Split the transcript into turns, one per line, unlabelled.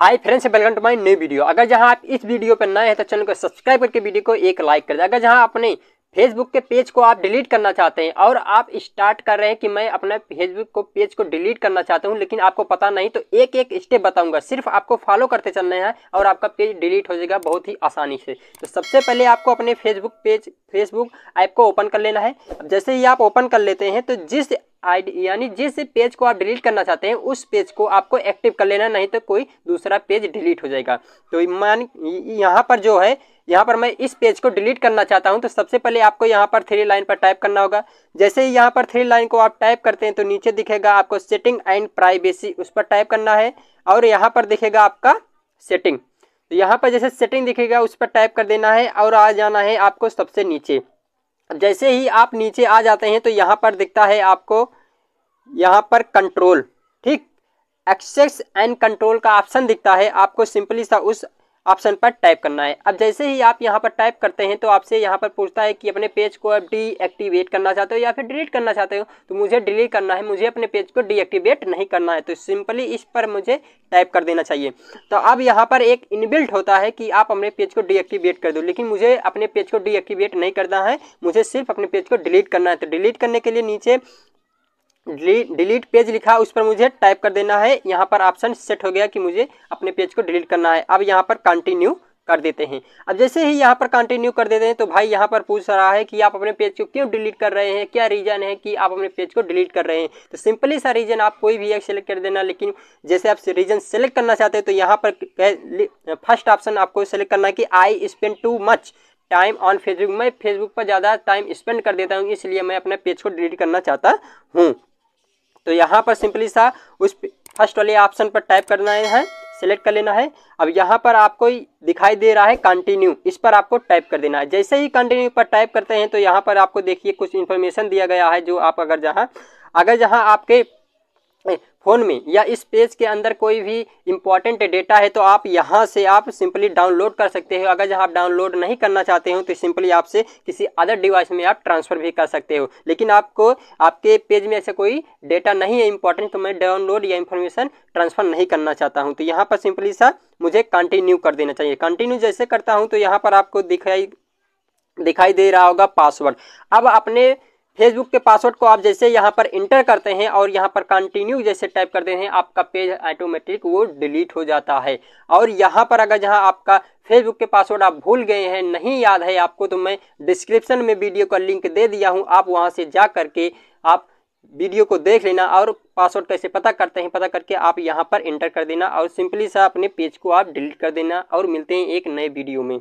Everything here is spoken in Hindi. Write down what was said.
hi friends welcome to my new video अगर जहां आप इस वीडियो पर नए हैं तो चैनल को सब्सक्राइब करके वीडियो को एक लाइक कर दें अगर जहां अपने फेसबुक के पेज को आप डिलीट करना चाहते हैं और आप स्टार्ट कर रहे हैं कि मैं अपने फेसबुक को पेज को डिलीट करना चाहता हूं लेकिन आपको पता नहीं तो एक एक स्टेप बताऊंगा सिर्फ आपको फॉलो करते चलना है और आपका पेज डिलीट हो जाएगा बहुत ही आसानी से तो सबसे पहले आपको अपने फेसबुक पेज फेसबुक ऐप को ओपन कर लेना है जैसे ही आप ओपन कर लेते हैं तो जिस आईडी यानी जिस पेज को आप डिलीट करना चाहते हैं उस पेज को आपको एक्टिव कर लेना नहीं तो कोई दूसरा पेज डिलीट हो जाएगा तो मान यहाँ पर जो है यहाँ पर मैं इस पेज को डिलीट करना चाहता हूँ तो सबसे पहले आपको यहाँ पर थ्री लाइन पर टाइप करना होगा जैसे ही यहाँ पर थ्री लाइन को आप टाइप करते हैं तो नीचे दिखेगा आपको सेटिंग एंड प्राइवेसी उस पर टाइप करना है और यहाँ पर दिखेगा आपका सेटिंग तो यहाँ पर जैसे सेटिंग दिखेगा उस पर टाइप कर देना है और आ जाना है आपको सबसे नीचे जैसे ही आप नीचे आ जाते हैं तो यहाँ पर दिखता है आपको यहाँ पर कंट्रोल ठीक एक्सेस एंड कंट्रोल का ऑप्शन दिखता है आपको सिंपली सा उस ऑप्शन पर टाइप करना है अब जैसे ही आप यहाँ पर टाइप करते हैं तो आपसे यहाँ पर पूछता है कि अपने पेज को आप डीएक्टिवेट करना चाहते हो या फिर डिलीट करना चाहते हो तो मुझे डिलीट करना है मुझे अपने पेज को डीएक्टिवेट नहीं करना है तो सिंपली इस पर मुझे टाइप कर देना चाहिए तो अब यहाँ पर एक इनबिल्ट होता है कि आप अपने पेज को डीएक्टिवेट कर दो लेकिन मुझे अपने पेज को डीएक्टिवेट नहीं करना है मुझे सिर्फ अपने पेज को डिलीट करना है तो डिलीट करने के लिए नीचे डिलीट पेज लिखा उस पर मुझे टाइप कर देना है यहाँ पर ऑप्शन सेट हो गया कि मुझे अपने पेज को डिलीट करना है अब यहाँ पर कंटिन्यू कर देते हैं अब जैसे ही यहाँ पर कंटिन्यू कर देते हैं तो भाई यहाँ पर पूछ रहा है कि आप अपने पेज को क्यों डिलीट कर रहे हैं क्या रीज़न है कि आप अपने पेज को डिलीट कर रहे हैं तो सिंपली सा रीज़न आप कोई भी एक सेलेक्ट कर देना लेकिन जैसे आप रीज़न सेलेक्ट करना चाहते हैं तो यहाँ पर फर्स्ट ऑप्शन आपको सेलेक्ट करना है कि I spend too much time on Facebook मैं फेसबुक पर ज़्यादा टाइम स्पेंड कर देता हूँ इसलिए मैं अपने पेज को डिलीट करना चाहता हूँ तो यहाँ पर सिंपली सा उस फर्स्ट वाले ऑप्शन पर टाइप करना है सेलेक्ट कर लेना है अब यहाँ पर आपको दिखाई दे रहा है कंटिन्यू इस पर आपको टाइप कर देना है जैसे ही कंटिन्यू पर टाइप करते हैं तो यहाँ पर आपको देखिए कुछ इन्फॉर्मेशन दिया गया है जो आप अगर जहाँ अगर जहाँ आपके फ़ोन में या इस पेज के अंदर कोई भी इम्पॉर्टेंट डेटा है तो आप यहाँ से आप सिंपली डाउनलोड कर सकते हो अगर जहां आप डाउनलोड नहीं करना चाहते हो तो सिंपली आपसे किसी अदर डिवाइस में आप ट्रांसफ़र भी कर सकते हो लेकिन आपको आपके पेज में ऐसा कोई डेटा नहीं है इंपॉर्टेंट तो मैं डाउनलोड या इन्फॉर्मेशन ट्रांसफ़र नहीं करना चाहता हूँ तो यहाँ पर सिंपली सा मुझे कंटिन्यू कर देना चाहिए कंटिन्यू जैसे करता हूँ तो यहाँ पर आपको दिखाई दिखाई दे रहा होगा पासवर्ड अब अपने फेसबुक के पासवर्ड को आप जैसे यहाँ पर इंटर करते हैं और यहाँ पर कंटिन्यू जैसे टाइप करते हैं आपका पेज ऑटोमेटिक वो डिलीट हो जाता है और यहाँ पर अगर जहाँ आपका फेसबुक के पासवर्ड आप भूल गए हैं नहीं याद है आपको तो मैं डिस्क्रिप्शन में वीडियो का लिंक दे दिया हूँ आप वहाँ से जा करके आप वीडियो को देख लेना और पासवर्ड कैसे पता करते हैं पता करके आप यहाँ पर इंटर कर देना और सिंपली सा अपने पेज को आप डिलीट कर देना और मिलते हैं एक नए वीडियो में